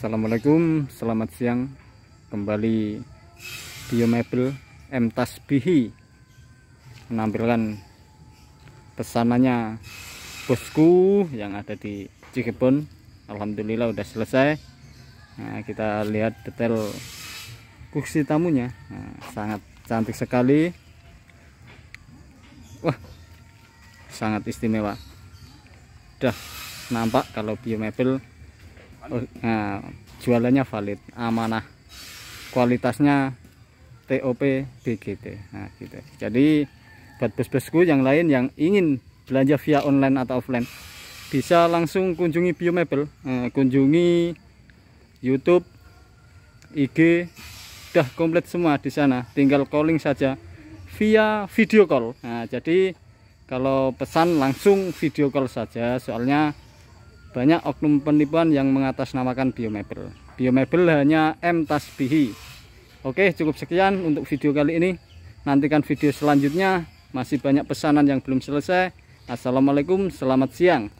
Assalamualaikum selamat siang kembali biomebel M Tasbihi menampilkan pesanannya bosku yang ada di Cirebon Alhamdulillah udah selesai nah, kita lihat detail kursi tamunya nah, sangat cantik sekali wah sangat istimewa dah nampak kalau biomebel nah, jualannya valid amanah kualitasnya TOP BGT nah gitu jadi buat bos-bosku yang lain yang ingin belanja via online atau offline bisa langsung kunjungi Biomebel nah, kunjungi YouTube IG udah komplit semua di sana tinggal calling saja via video call nah jadi kalau pesan langsung video call saja soalnya banyak oknum penipuan yang mengatasnamakan biomebel. Biomebel hanya M Tasbihi. Oke, cukup sekian untuk video kali ini. Nantikan video selanjutnya, masih banyak pesanan yang belum selesai. Assalamualaikum, selamat siang.